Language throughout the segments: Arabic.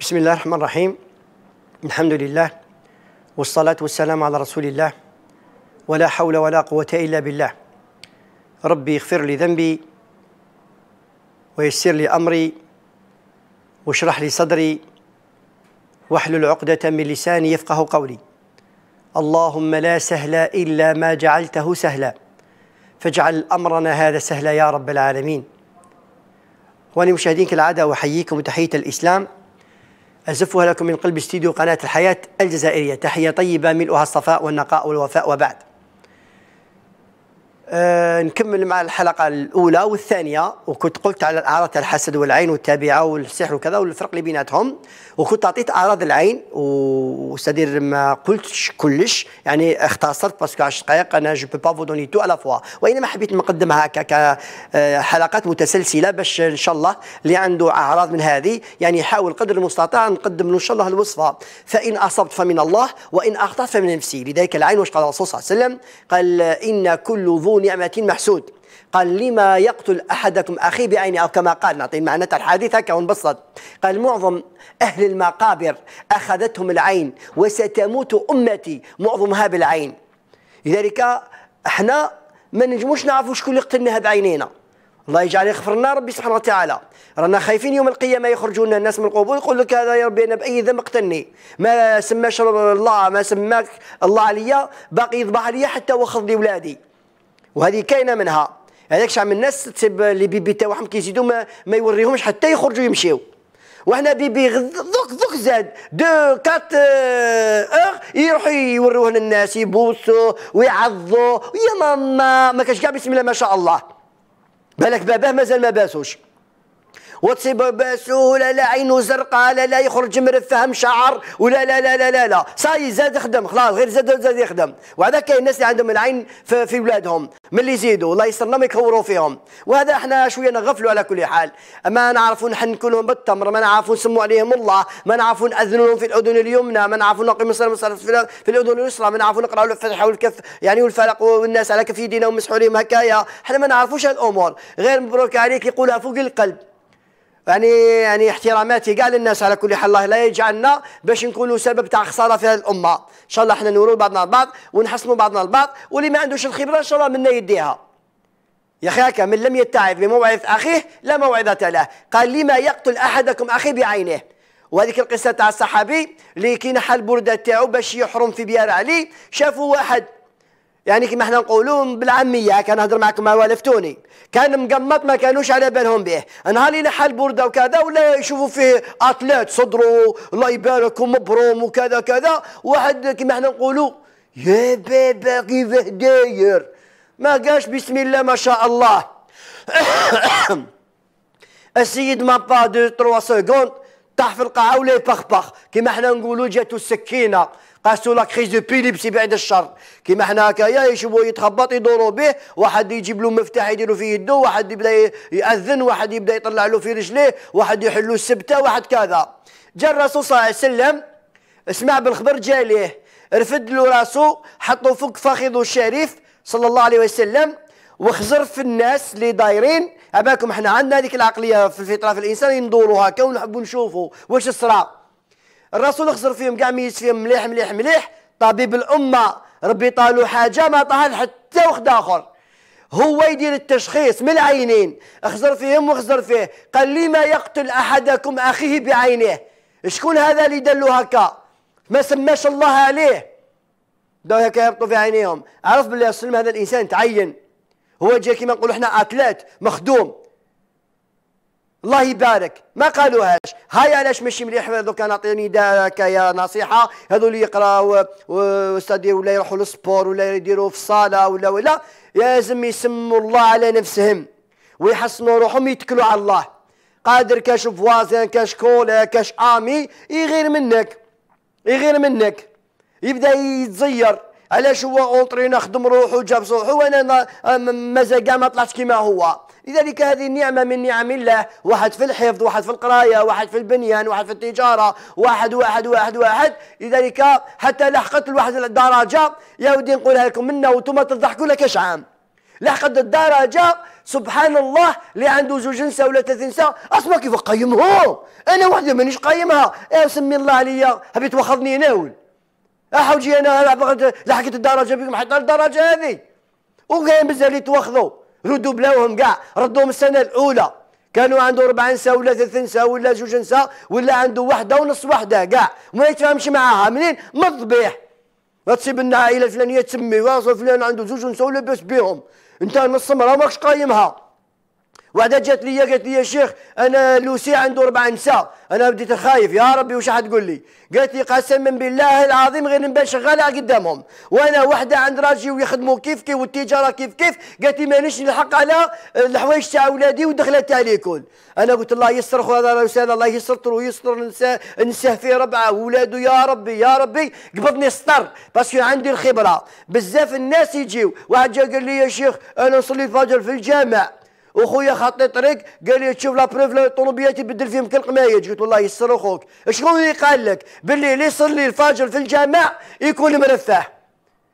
بسم الله الرحمن الرحيم الحمد لله والصلاة والسلام على رسول الله ولا حول ولا قوة إلا بالله ربي اغفر لي ذنبي ويسر لي أمري واشرح لي صدري واحلل عقدة من لساني يفقه قولي اللهم لا سهل إلا ما جعلته سهلا فاجعل أمرنا هذا سهلا يا رب العالمين اخواني مشاهدين كالعاده احييكم تحيه الاسلام ازفها لكم من قلب استديو قناه الحياه الجزائريه تحيه طيبه ملؤها الصفاء والنقاء والوفاء وبعد آه، نكمل مع الحلقة الأولى والثانية وكنت قلت على الأعراض تاع الحسد والعين والتابعة والسحر وكذا والفرق اللي بيناتهم وكنت أعطيت أعراض العين وستادير ما قلتش كلش يعني اختصرت باسكو 10 دقائق أنا جو با فو دوني تو ألا فوا وإنما حبيت نقدمها كحلقات آه، متسلسلة باش إن شاء الله اللي عنده أعراض من هذه يعني يحاول قدر المستطاع نقدم له إن شاء الله الوصفة فإن أصبت فمن الله وإن أخطأت فمن نفسي لذلك العين واش قال الرسول صلى الله عليه وسلم قال إن كل ذو دون نعمة محسود قال لما يقتل أحدكم أخي بعينه أو كما قال نعطي معنى الحديث هكا ونبسط قال معظم أهل المقابر أخذتهم العين وستموت أمتي معظمها بالعين لذلك احنا ما نجموش نعرفوا شكون اللي قتلناها بعينينا الله يجعل يغفر لنا ربي سبحانه وتعالى رانا خايفين يوم القيامه يخرجون الناس من القبور يقول لك هذا يا ربي انا باي ذنب قتلني ما سماش الله ما سماك الله عليا باقي يذبح عليا حتى واخذ لي ولادي وهذه كاينه منها هذاك شعب من الناس تسيب لي بيبي تاعهم كيزيدوا ما, ما يوريهمش حتى يخرجوا يمشيو وحنا بيبي ذوك ذوك زاد دو كات آه، اغ يروحوا يوروه للناس يبوسوا ويعضوا يا ماما ما كاش كاع بسم الله ما شاء الله بالك باباه مازال ما باسوش وتصيب ولا لا عينه زرقاء لا لا يخرج من الفهم شعر ولا لا لا لا لا لا صاي زاد خدم خلاص غير زاد زاد يخدم وهذا كاين الناس اللي عندهم العين في, في ولادهم من اللي يزيدوا الله يسترنا ما يكوروا فيهم وهذا احنا شويه نغفلوا على كل حال ما نعرفوا نحن كلهم بالتمر ما نعرفوا نسموا عليهم الله ما نعرفوا ناذنوا لهم في الاذن اليمنى ما نعرفوا نقيم الصلاه في, في الاذن اليسرى ما نعرفوا نقراوا الفتح والكف يعني والفلق والناس على كف يدينا ومسحوا لهم هكايا احنا ما نعرفوش هالامور غير مبروك عليك يقولها فوق القلب يعني يعني احتراماتي كاع للناس على كل حال الله لا يجعلنا باش نكونوا سبب تاع خساره في هذه الامه ان شاء الله احنا نوروا بعضنا البعض ونحسنوا بعضنا البعض واللي ما عندوش الخبره ان شاء الله منا يديها يا هكا من لم يتعظ بموعظه اخيه لا موعظه له قال لما يقتل احدكم اخيه بعينه وهذيك القصه تاع الصحابي اللي كي نحى البرده تاعو باش يحرم في بيار علي شافوا واحد يعني كما احنا نقولون بالعاميه كان نهضر معكم مع والفتوني كان مقمط ما كانوش على بالهم به نهار اللي حل برده وكذا ولا يشوفوا فيه اتلات صدرو الله يبارك ومبروم وكذا كذا واحد كما احنا نقولوا يا بابا كيفاه داير ما قالش بسم الله ما شاء الله السيد ما با دو تروا سكوند طاح في القاعه ولا يبخبخ كما احنا نقولوا جاتو السكينه قاسوا لا كريز دو بيليبسي بعد الشر كيما حنا هكايا يشوفوا يتخبط يدوروا به واحد يجيب له مفتاح يديروا فيه يده واحد يبدا ياذن واحد يبدا يطلع له في رجليه واحد يحل له السبته واحد كذا جا الرسول صلى الله عليه وسلم سمع بالخبر جا ليه رفد له راسه حطوا فوق فخذه الشريف صلى الله عليه وسلم وخزر في الناس اللي دايرين عباكم حنا عندنا هذيك العقليه في الفطره في الانسان ندوروا هكا ونحبوا نشوفوا واش صرا الرسول خسر فيهم كاع ميت فيهم مليح مليح مليح طبيب الامه ربي طالو حاجه ما طاها حتى واحد اخر هو يدير التشخيص من العينين اخزر فيهم واخزر فيه قال لي ما يقتل احدكم اخيه بعينيه شكون هذا اللي دلو هكا ما سماش الله عليه داو هكا يهبطوا في عينيهم عرف بالله السلم هذا الانسان تعين هو جاي كيما نقولوا احنا اتلات مخدوم الله يبارك ما قالوهاش هاي علاش ماشي مليح انا نعطيني داك يا نصيحه هذو اللي يقراو واستاذ ولا يروحوا للسبور ولا يديروا في الصاله ولا ولا لازم يسموا الله على نفسهم ويحسنوا روحهم يتكلوا على الله قادر كاش فوازين كاش كولا كاش امي يغير منك يغير منك يبدا يتزير علاش هو اونطرينا خدم روحه جاب روحه وانا مازال كاع ما طلعت كيما هو لذلك هذه النعمة من نعم الله واحد في الحفظ واحد في القراية واحد في البنيان واحد في التجارة واحد واحد واحد واحد لذلك حتى لحقت الواحد الدرجة يا ودي نقولها لكم منا وانتم تضحكوا لك عام لحقت الدرجة سبحان الله اللي عنده زوج نساء ولا ثلاث نساء اصلا كيف قيمهم انا وحدي مانيش قيمها يا سمي الله عليا هبيت وخذني ناول احوجي انا لحقت الدرجه بكم حتى الدرجه هذه وكاين بزاف اللي توخذوا ردوا بلاوهم كاع ردوهم السنه الاولى كانوا عنده ربع نساء ولا ثلاث نساء ولا زوج نساء ولا عنده وحده ونص وحده كاع ما يتفاهمش معاها منين من الضبيح تصيب عائله فلانيه تسمي فلان عنده زوج نساء ولا بس بيهم انت نص مرا ماكش قايمها وحده جات لي قالت لي يا شيخ انا لوسي عنده اربع نساء انا بديت خايف يا ربي وش حتقول لي قالت لي قسما بالله العظيم غير نبان شغاله قدامهم وانا وحده عند راجلي ويخدموا كيف كيف والتجاره كيف كيف قالت لي مانيش نلحق على الحوايج تاع اولادي ودخله تاع كل انا قلت الله يستر خويا هذا الله يستر ويستر النساء النساء في ربعه وولاده يا ربي يا ربي قبضني سطر باسكو عندي الخبره بزاف الناس يجيو واحد جا قال لي يا شيخ انا نصلي الفجر في الجامع وخويا خاطني طريق قال لي تشوف لابروف طلبياتي يبدل فيهم كل قمايج قلت الله يسر اخوك شكون اللي قال لك باللي اللي يصلي الفجر في الجامع يكون مرفه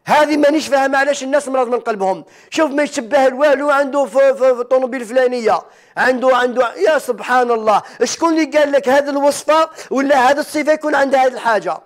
هذه مانيش فاهم علاش الناس مرض من قلبهم شوف ما يشبه الوالو عنده في, في, في الطوموبيل الفلانيه عنده عنده يا سبحان الله شكون اللي قال لك هذه الوصفه ولا هذا الصفه يكون عندها هذه الحاجه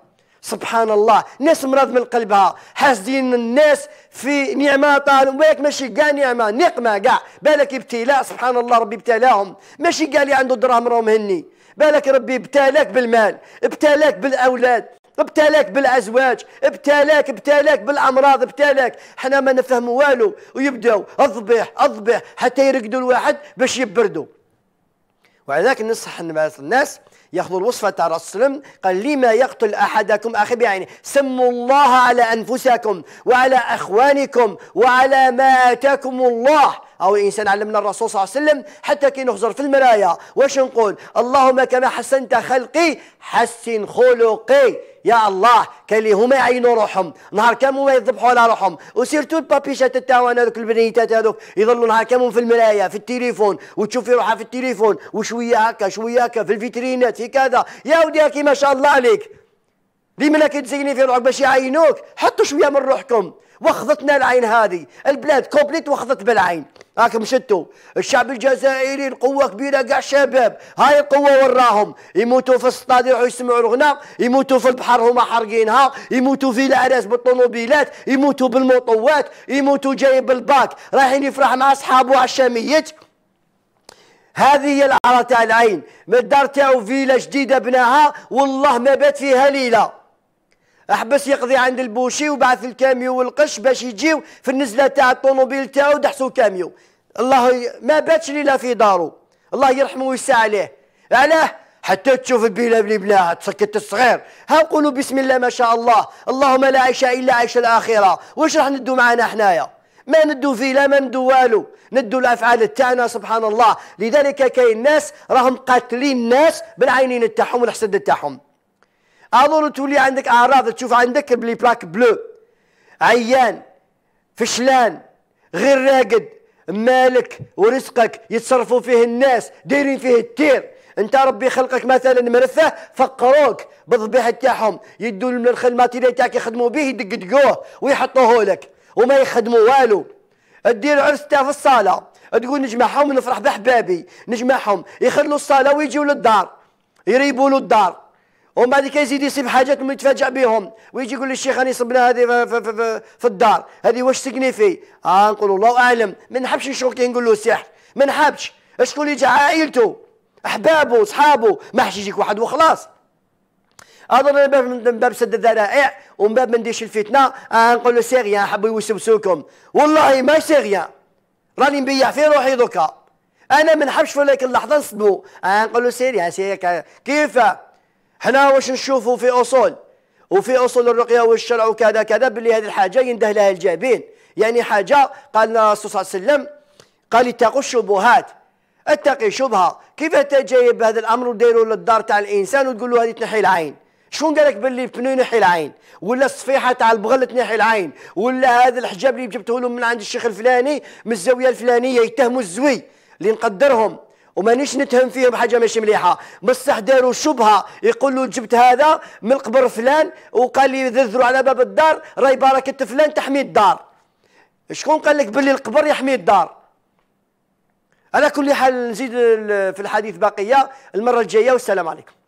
سبحان الله ناس مرض من قلبها حاسدين الناس في نعمة طال وياك ماشي كاع نعمة نقمة كاع بالك ابتلاء سبحان الله ربي ابتلاهم ماشي كاع اللي عنده دراهم راهم هني بالك ربي ابتلاك بالمال ابتلاك بالاولاد ابتلاك بالازواج ابتلاك ابتلاك بالامراض ابتلاك حنا ما نفهموا والو ويبداو اضبح اضبح حتى يرقدوا الواحد باش يبردوا ولذلك نصح الناس ياخذوا الوصفه تاع الرسول صلى قال لما يقتل احدكم اخي يعني سموا الله على انفسكم وعلى اخوانكم وعلى ما اتاكم الله او الانسان علمنا الرسول صلى الله عليه وسلم حتى كي نخزر في المرايا واش نقول اللهم كما حسنت خلقي حسن خلقي يا الله كان اللي هما يعينوا روحهم نهار كامل هما يذبحوا على روحهم وسيرتو البابيشات تاعهم هذوك البنيتات هذوك يظلوا نهار كامل في المرايه في التليفون وتشوف روحها في التليفون وشويه هكا شويه هكا في الفيترينات في كذا يا ودي كي ما شاء الله عليك ديما كي في روحك باش يعينوك حطوا شويه من روحكم وخذتنا العين هذه البلاد كومبليت وخذت بالعين هاكم شتوا الشعب الجزائري القوة كبيرة كاع الشباب هاي القوة وراهم يموتوا في السطاد يروحوا يسمعوا الغناء يموتوا في البحر هما حارقينها يموتوا في العراس بالطوموبيلات يموتوا بالمطوات يموتوا جايين بالباك رايحين يفرح مع أصحابه على الشاميات هذه هي العارة تاع العين من الدار تاعو فيلا جديدة بناها والله ما بات فيها ليلة احبس يقضي عند البوشي وبعث الكاميو والقش باش يجيو في النزله تاع الطوموبيل تاعو دحسوا كاميو الله ما باتش ليله في دارو الله يرحمه ويسع عليه علاه حتى تشوف البيله بلي بلاها تسكت الصغير ها نقولوا بسم الله ما شاء الله اللهم لا عيش الا عيش الاخره واش راح ندو معانا حنايا ما ندو فيه لا ما ندو والو ندو الافعال تاعنا سبحان الله لذلك كاين ناس راهم قاتلين الناس بالعينين تاعهم والحسد تاعهم اظن تولي عندك اعراض تشوف عندك بلي بلاك بلو عيان فشلان غير راقد مالك ورزقك يتصرفوا فيه الناس دايرين فيه التير انت ربي خلقك مثلا مرثه فقروك بالذبيحه تاعهم يدوا من اللي تاعك يخدموا به يدقدقوه ويحطوه لك وما يخدموا والو تدير عرس تاع في الصاله تقول نجمعهم ونفرح باحبابي نجمعهم يخلوا الصاله ويجيو للدار يريبوا له الدار ومن بعد كي يزيد يصيب حاجات ويتفاجئ بهم ويجي يقول للشيخ راني صبنا هذه في, في, في, في الدار هذه واش تقني في؟ آه نقول الله اعلم ما نحبش نشغل كي نقول له سحر ما نحبش شكون اللي جا عائلته احبابه صحابه ما حش يجيك واحد وخلاص هذا باب من باب سد الذرائع ومن باب ما نديرش الفتنه آه نقول له سيغيا حبوا يوسوسوكم والله ما سيغيا راني نبيع في روحي دوكا انا ما نحبش في هذيك اللحظه نصدمو آه نقول له سيريا سيريا كيف حنا واش نشوفوا في أصول وفي أصول الرقية والشرع وكذا كذا باللي هذه الحاجة ينده لها الجابين يعني حاجة قال لنا الرسول صلى الله عليه وسلم قال اتقوا الشبهات اتقي شبهه كيف جايب هذا الامر ودايروا للدار تاع الانسان وتقول له هذه تنحي العين شكون قالك باللي بنو ينحي العين ولا الصفيحه تاع البغل تنحي العين ولا هذا الحجاب اللي جبته لهم من عند الشيخ الفلاني من الزاويه الفلانيه يتهموا الزوي اللي نقدرهم ومانيش نتهم فيهم حاجه ماشي مليحه بصح داروا شبهه يقول له جبت هذا من قبر فلان وقال لي ذذروا على باب الدار راي بركه فلان تحمي الدار شكون قال لك باللي القبر يحمي الدار على كل حال نزيد في الحديث باقيه المره الجايه والسلام عليكم